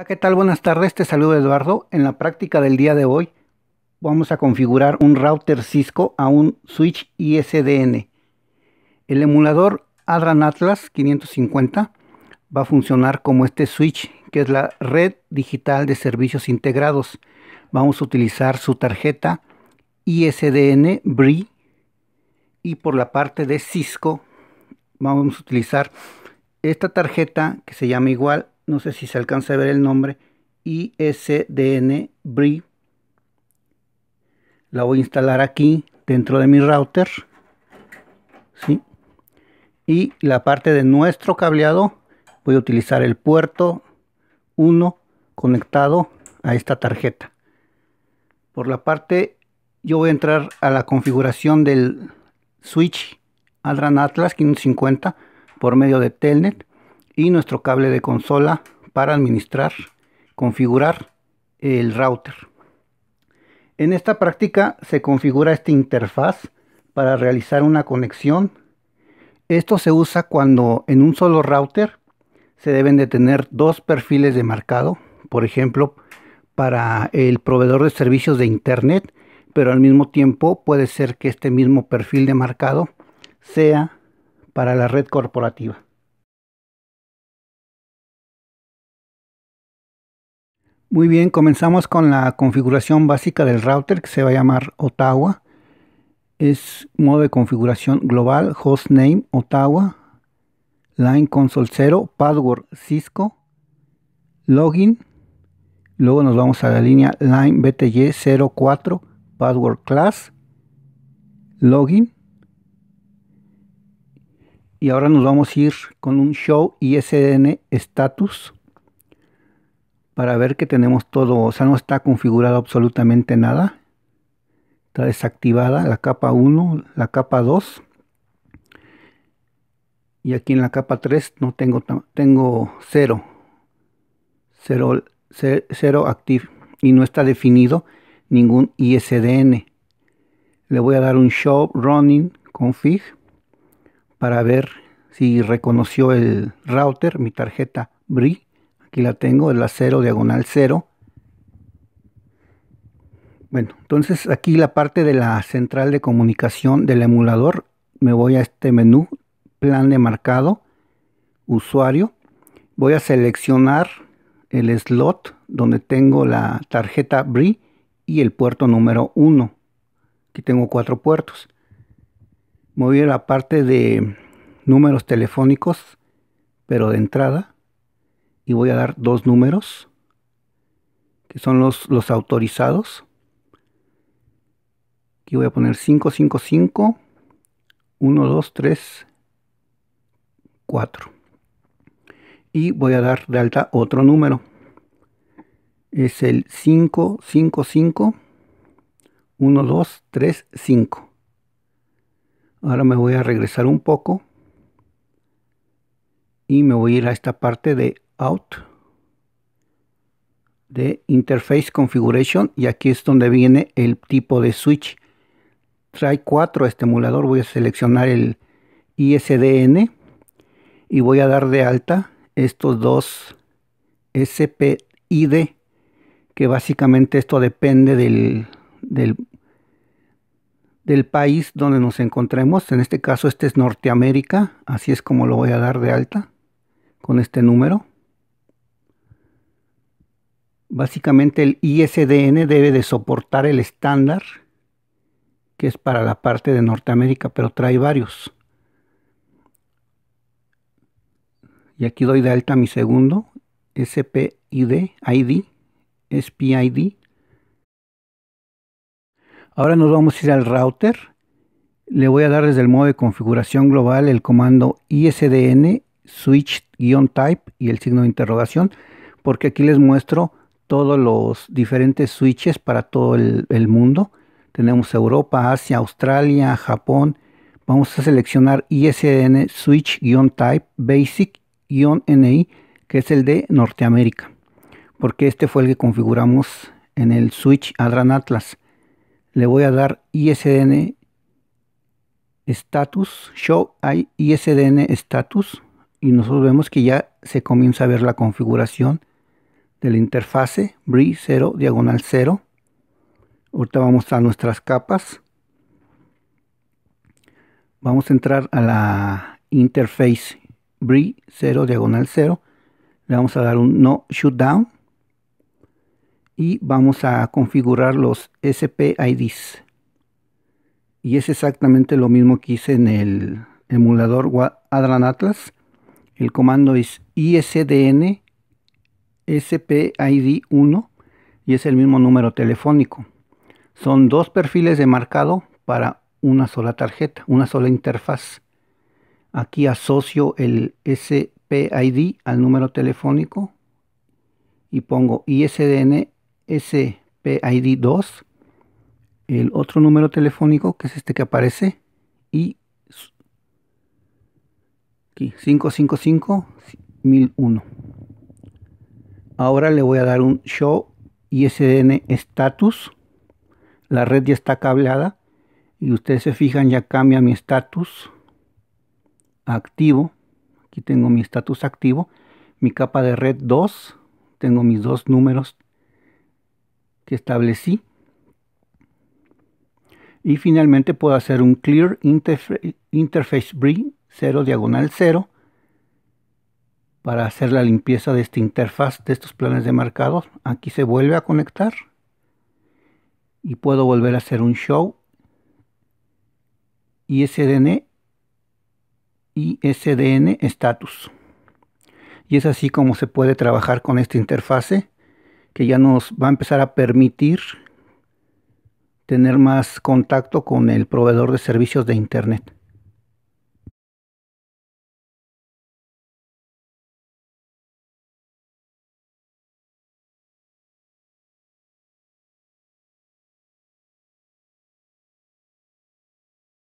Hola, ¿qué tal? Buenas tardes, te saludo Eduardo. En la práctica del día de hoy vamos a configurar un router Cisco a un switch ISDN. El emulador Adran Atlas 550 va a funcionar como este switch, que es la red digital de servicios integrados. Vamos a utilizar su tarjeta ISDN BRI y por la parte de Cisco vamos a utilizar esta tarjeta que se llama igual no sé si se alcanza a ver el nombre, ISDN Bri. La voy a instalar aquí dentro de mi router. ¿sí? Y la parte de nuestro cableado, voy a utilizar el puerto 1 conectado a esta tarjeta. Por la parte, yo voy a entrar a la configuración del switch Adran Atlas 550 por medio de Telnet y nuestro cable de consola para administrar, configurar el router. En esta práctica se configura esta interfaz para realizar una conexión. Esto se usa cuando en un solo router se deben de tener dos perfiles de marcado, por ejemplo, para el proveedor de servicios de Internet, pero al mismo tiempo puede ser que este mismo perfil de marcado sea para la red corporativa. Muy bien, comenzamos con la configuración básica del router que se va a llamar Ottawa. Es modo de configuración global, hostname Ottawa, line console 0, password Cisco, login. Luego nos vamos a la línea line bty 04, password class, login. Y ahora nos vamos a ir con un show ISDN status para ver que tenemos todo, o sea, no está configurado absolutamente nada. Está desactivada la capa 1, la capa 2. Y aquí en la capa 3 no tengo, tengo 0. 0, 0 active. Y no está definido ningún ISDN. Le voy a dar un show running config para ver si reconoció el router, mi tarjeta BRI Aquí la tengo, el acero diagonal 0. Bueno, entonces aquí la parte de la central de comunicación del emulador. Me voy a este menú, plan de marcado, usuario. Voy a seleccionar el slot donde tengo la tarjeta BRI y el puerto número 1. Aquí tengo cuatro puertos. Me voy a la parte de números telefónicos, pero de entrada y voy a dar dos números que son los, los autorizados. Aquí voy a poner 555, 1, 2, 3, 4. Y voy a dar de alta otro número. Es el 555, 1, 2, 3, 5. Ahora me voy a regresar un poco y me voy a ir a esta parte de out de Interface Configuration y aquí es donde viene el tipo de switch. Trae 4 este emulador, voy a seleccionar el ISDN y voy a dar de alta estos dos SPID que básicamente esto depende del, del país donde nos encontremos. En este caso este es Norteamérica, así es como lo voy a dar de alta con este número. Básicamente el ISDN debe de soportar el estándar que es para la parte de Norteamérica, pero trae varios. Y aquí doy de alta mi segundo, SPID, ID, SPID. Ahora nos vamos a ir al router. Le voy a dar desde el modo de configuración global el comando ISDN switch-type y el signo de interrogación, porque aquí les muestro todos los diferentes switches para todo el, mundo. Tenemos Europa, Asia, Australia, Japón. Vamos a seleccionar ISDN Switch-Type Basic-NI, que es el de Norteamérica, porque este fue el que configuramos en el switch Adran Atlas. Le voy a dar ISDN status, show ISDN status y nosotros vemos que ya se comienza a ver la configuración de la interfase bri 0 diagonal 0 ahorita vamos a nuestras capas vamos a entrar a la interface bri 0 diagonal 0 le vamos a dar un no shutdown y vamos a configurar los SPIDs y es exactamente lo mismo que hice en el emulador Adran Atlas el comando es isdn SPID1 y es el mismo número telefónico. Son dos perfiles de marcado para una sola tarjeta, una sola interfaz. Aquí asocio el SPID al número telefónico y pongo ISDN SPID2, el otro número telefónico que es este que aparece y aquí 555 1001. Ahora le voy a dar un show ISDN status. La red ya está cableada. Y ustedes se fijan, ya cambia mi status activo. Aquí tengo mi status activo. Mi capa de red 2. Tengo mis dos números que establecí. Y finalmente puedo hacer un clear interface, interface bridge 0 diagonal 0 para hacer la limpieza de esta interfaz de estos planes de marcados. Aquí se vuelve a conectar y puedo volver a hacer un show y sdn y SDN status. Y es así como se puede trabajar con esta interfase que ya nos va a empezar a permitir tener más contacto con el proveedor de servicios de Internet.